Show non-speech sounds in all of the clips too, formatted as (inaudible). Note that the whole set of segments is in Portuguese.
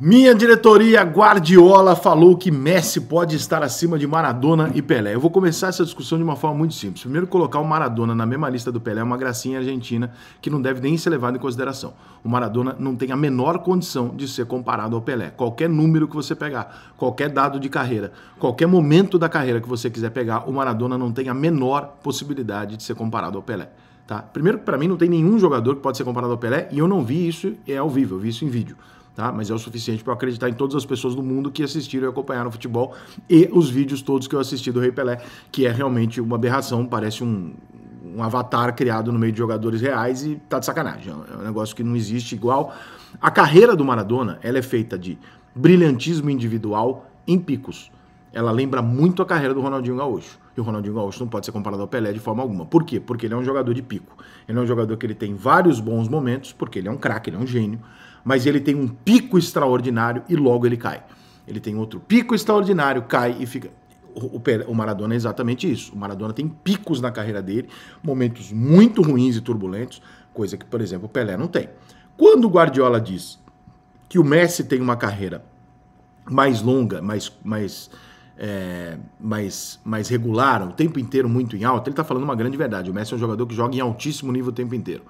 Minha diretoria Guardiola falou que Messi pode estar acima de Maradona e Pelé. Eu vou começar essa discussão de uma forma muito simples. Primeiro, colocar o Maradona na mesma lista do Pelé é uma gracinha argentina que não deve nem ser levada em consideração. O Maradona não tem a menor condição de ser comparado ao Pelé. Qualquer número que você pegar, qualquer dado de carreira, qualquer momento da carreira que você quiser pegar, o Maradona não tem a menor possibilidade de ser comparado ao Pelé. Tá? Primeiro que para mim não tem nenhum jogador que pode ser comparado ao Pelé e eu não vi isso é ao vivo, eu vi isso em vídeo. Tá? Mas é o suficiente para eu acreditar em todas as pessoas do mundo que assistiram e acompanharam o futebol e os vídeos todos que eu assisti do Rei Pelé, que é realmente uma aberração, parece um, um avatar criado no meio de jogadores reais e tá de sacanagem. É um é negócio que não existe igual. A carreira do Maradona, ela é feita de brilhantismo individual em picos ela lembra muito a carreira do Ronaldinho Gaúcho. E o Ronaldinho Gaúcho não pode ser comparado ao Pelé de forma alguma. Por quê? Porque ele é um jogador de pico. Ele é um jogador que ele tem vários bons momentos, porque ele é um craque, ele é um gênio, mas ele tem um pico extraordinário e logo ele cai. Ele tem outro pico extraordinário, cai e fica. O, Pelé, o Maradona é exatamente isso. O Maradona tem picos na carreira dele, momentos muito ruins e turbulentos, coisa que, por exemplo, o Pelé não tem. Quando o Guardiola diz que o Messi tem uma carreira mais longa, mais, mais é, mais, mais regular, o tempo inteiro muito em alta, ele está falando uma grande verdade. O Messi é um jogador que joga em altíssimo nível o tempo inteiro.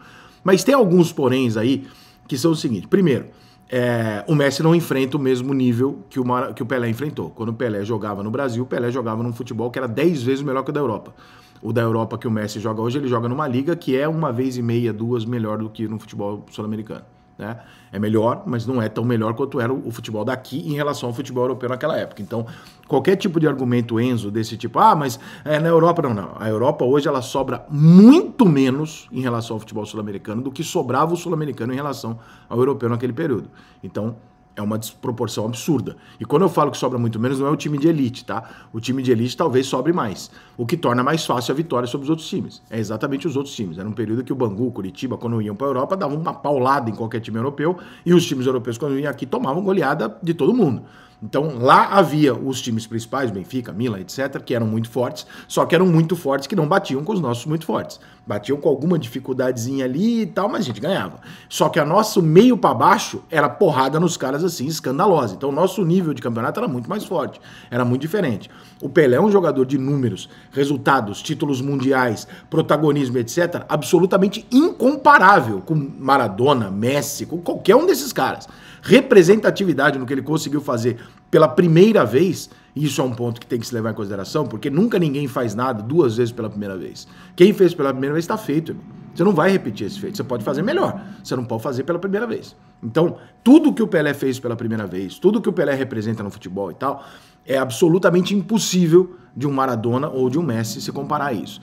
Mas tem alguns poréns aí que são o seguinte: primeiro, é, o Messi não enfrenta o mesmo nível que o, que o Pelé enfrentou. Quando o Pelé jogava no Brasil, o Pelé jogava num futebol que era 10 vezes melhor que o da Europa. O da Europa que o Messi joga hoje, ele joga numa liga que é uma vez e meia, duas melhor do que no futebol sul-americano. Né? É melhor, mas não é tão melhor quanto era o futebol daqui em relação ao futebol europeu naquela época. Então, qualquer tipo de argumento Enzo desse tipo, ah, mas é, na Europa não, não. A Europa hoje ela sobra muito menos em relação ao futebol sul-americano do que sobrava o sul-americano em relação ao europeu naquele período. Então, é uma desproporção absurda. E quando eu falo que sobra muito menos, não é o time de elite, tá? O time de elite talvez sobre mais, o que torna mais fácil a vitória sobre os outros times. É exatamente os outros times. Era um período que o Bangu, Curitiba, quando iam para a Europa, davam uma paulada em qualquer time europeu, e os times europeus, quando iam aqui, tomavam goleada de todo mundo. Então lá havia os times principais, Benfica, Milan, etc., que eram muito fortes, só que eram muito fortes que não batiam com os nossos muito fortes. Batiam com alguma dificuldadezinha ali e tal, mas a gente ganhava. Só que a nosso meio para baixo era porrada nos caras assim, escandalosa. Então o nosso nível de campeonato era muito mais forte, era muito diferente. O Pelé é um jogador de números, resultados, títulos mundiais, protagonismo, etc., absolutamente incomparável com Maradona, Messi, com qualquer um desses caras representatividade no que ele conseguiu fazer pela primeira vez, isso é um ponto que tem que se levar em consideração, porque nunca ninguém faz nada duas vezes pela primeira vez. Quem fez pela primeira vez está feito. Você não vai repetir esse feito. Você pode fazer melhor. Você não pode fazer pela primeira vez. Então, tudo que o Pelé fez pela primeira vez, tudo que o Pelé representa no futebol e tal, é absolutamente impossível de um Maradona ou de um Messi se comparar a isso.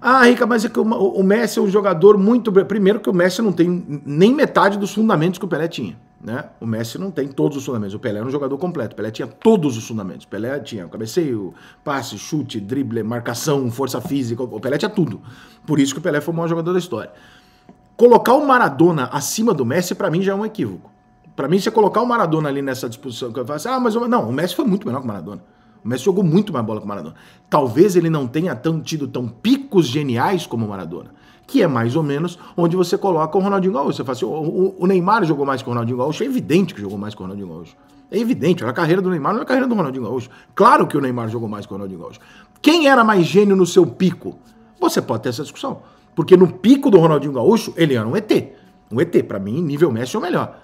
Ah, Rica, mas é que o Messi é um jogador muito. Primeiro, que o Messi não tem nem metade dos fundamentos que o Pelé tinha. Né? O Messi não tem todos os fundamentos. O Pelé era um jogador completo. O Pelé tinha todos os fundamentos. O Pelé tinha cabeceio, passe, chute, drible, marcação, força física. O Pelé tinha tudo. Por isso que o Pelé foi o maior jogador da história. Colocar o Maradona acima do Messi, para mim, já é um equívoco. Para mim, você colocar o Maradona ali nessa disposição, que eu falo assim, ah, mas o... não, o Messi foi muito melhor que o Maradona. O Messi jogou muito mais bola que o Maradona. Talvez ele não tenha tão, tido tão picos geniais como o Maradona que é mais ou menos onde você coloca o Ronaldinho Gaúcho. Você fala assim, o, o Neymar jogou mais que o Ronaldinho Gaúcho, é evidente que jogou mais que o Ronaldinho Gaúcho. É evidente, a carreira do Neymar não é a carreira do Ronaldinho Gaúcho. Claro que o Neymar jogou mais que o Ronaldinho Gaúcho. Quem era mais gênio no seu pico? Você pode ter essa discussão. Porque no pico do Ronaldinho Gaúcho, ele era um ET. Um ET, para mim, nível Messi é o melhor.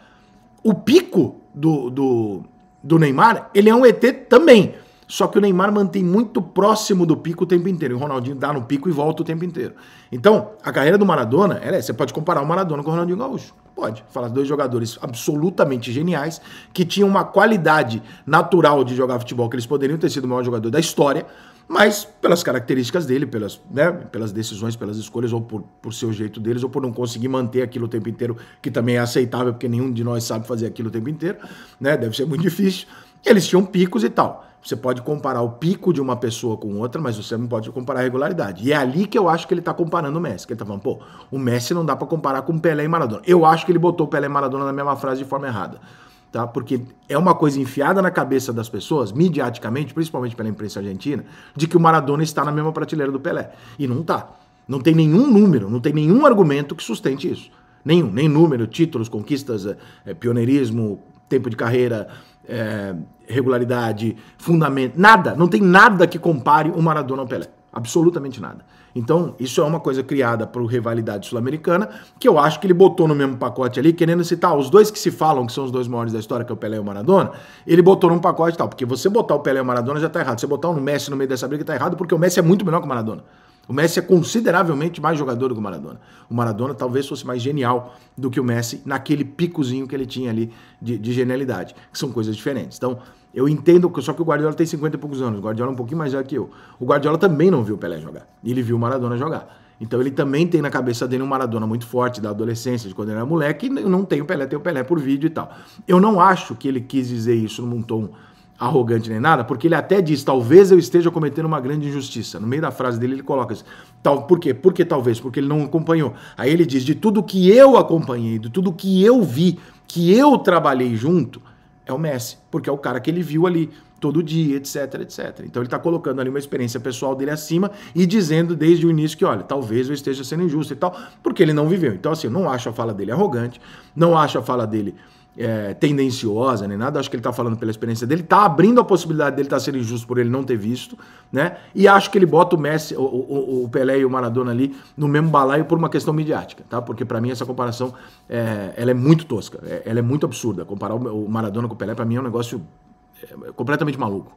O pico do, do, do Neymar, ele é um ET também. Só que o Neymar mantém muito próximo do pico o tempo inteiro. E o Ronaldinho dá no pico e volta o tempo inteiro. Então, a carreira do Maradona, ela é, você pode comparar o Maradona com o Ronaldinho Gaúcho. Pode. Falar dois jogadores absolutamente geniais, que tinham uma qualidade natural de jogar futebol, que eles poderiam ter sido o maior jogador da história, mas pelas características dele, pelas, né, pelas decisões, pelas escolhas, ou por, por seu jeito deles, ou por não conseguir manter aquilo o tempo inteiro, que também é aceitável, porque nenhum de nós sabe fazer aquilo o tempo inteiro, né? Deve ser muito (laughs) difícil. Eles tinham picos e tal. Você pode comparar o pico de uma pessoa com outra, mas você não pode comparar a regularidade. E é ali que eu acho que ele está comparando o Messi. Que ele está falando, pô, o Messi não dá para comparar com Pelé e Maradona. Eu acho que ele botou Pelé e Maradona na mesma frase de forma errada. Tá? Porque é uma coisa enfiada na cabeça das pessoas, midiaticamente, principalmente pela imprensa argentina, de que o Maradona está na mesma prateleira do Pelé. E não está. Não tem nenhum número, não tem nenhum argumento que sustente isso. Nenhum, nem número, títulos, conquistas, é, pioneirismo, tempo de carreira, é, regularidade, fundamento, nada. Não tem nada que compare o Maradona ao Pelé. Absolutamente nada. Então, isso é uma coisa criada por rivalidade sul-americana, que eu acho que ele botou no mesmo pacote ali, querendo citar os dois que se falam, que são os dois maiores da história, que é o Pelé e o Maradona, ele botou num pacote tal, porque você botar o Pelé e o Maradona já tá errado, você botar o Messi no meio dessa briga tá errado, porque o Messi é muito melhor que o Maradona. O Messi é consideravelmente mais jogador do que o Maradona. O Maradona talvez fosse mais genial do que o Messi naquele picozinho que ele tinha ali de, de genialidade, que são coisas diferentes. Então, eu entendo, só que o Guardiola tem 50 e poucos anos, o Guardiola é um pouquinho mais velho que eu. O Guardiola também não viu o Pelé jogar, ele viu o Maradona jogar. Então ele também tem na cabeça dele um Maradona muito forte da adolescência, de quando ele era moleque, e não tem o Pelé, tem o Pelé por vídeo e tal. Eu não acho que ele quis dizer isso num tom arrogante nem nada, porque ele até diz: talvez eu esteja cometendo uma grande injustiça. No meio da frase dele, ele coloca isso. Tal, por quê? Porque talvez? Porque ele não acompanhou. Aí ele diz: de tudo que eu acompanhei, de tudo que eu vi, que eu trabalhei junto, é o Messi, porque é o cara que ele viu ali todo dia, etc, etc. Então ele está colocando ali uma experiência pessoal dele acima e dizendo desde o início que, olha, talvez eu esteja sendo injusto e tal, porque ele não viveu. Então, assim, eu não acho a fala dele arrogante, não acho a fala dele é, tendenciosa nem nada, acho que ele está falando pela experiência dele, está abrindo a possibilidade dele estar tá sendo injusto por ele não ter visto, né? E acho que ele bota o Messi, o, o, o, Pelé e o Maradona ali no mesmo balaio por uma questão midiática, tá? Porque para mim essa comparação é, ela é muito tosca, é, ela é muito absurda. Comparar o, Maradona com o Pelé para mim é um negócio é, completamente maluco.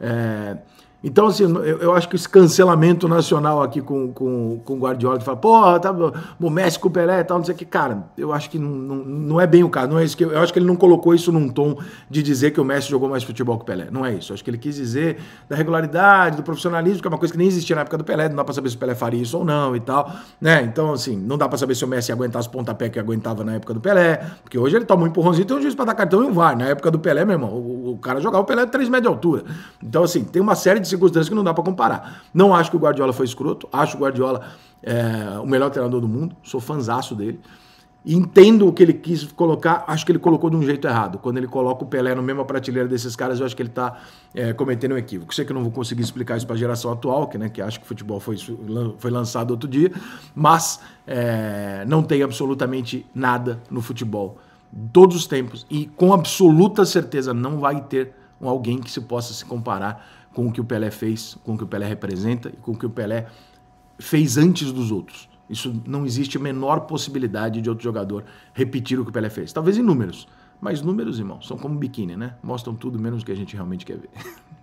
É, então, assim, eu, eu, acho que esse cancelamento nacional aqui com, com, com o Guardiola, que fala, porra, tá, o Messi com o Pelé e tal, não sei o que, cara, eu acho que não, não, não é bem o caso. Não é isso que, eu acho que ele não colocou isso num tom de dizer que o Messi jogou mais futebol que o Pelé. Não é isso. Eu acho que ele quis dizer da regularidade, do profissionalismo, que é uma coisa que nem existia na época do Pelé, não dá pra saber se o Pelé faria isso ou não e tal, né? Então, assim, não dá pra saber se o Messi ia aguentar os pontapés que aguentava na época do Pelé, porque hoje ele toma um empurrãozinho, tem um juiz pra dar cartão e um VAR. Na época do Pelé, meu irmão, o o cara jogava o Pelé de é 3 metros de altura. Então, assim, tem uma série de circunstâncias que não dá para comparar. Não acho que o Guardiola foi escroto, acho o Guardiola é, o melhor treinador do mundo, sou fanzaço dele. Entendo o que ele quis colocar, acho que ele colocou de um jeito errado. Quando ele coloca o Pelé no mesma prateleira desses caras, eu acho que ele está é, cometendo um equívoco. Sei que eu não vou conseguir explicar isso para a geração atual, que, né, que acho que o futebol foi, foi lançado outro dia, mas é, não tem absolutamente nada no futebol todos os tempos e com absoluta certeza não vai ter um alguém que se possa se comparar com o que o Pelé fez, com o que o Pelé representa e com o que o Pelé fez antes dos outros. Isso não existe a menor possibilidade de outro jogador repetir o que o Pelé fez. Talvez em números, mas números, irmão, são como biquíni, né? Mostram tudo menos o que a gente realmente quer ver. (laughs)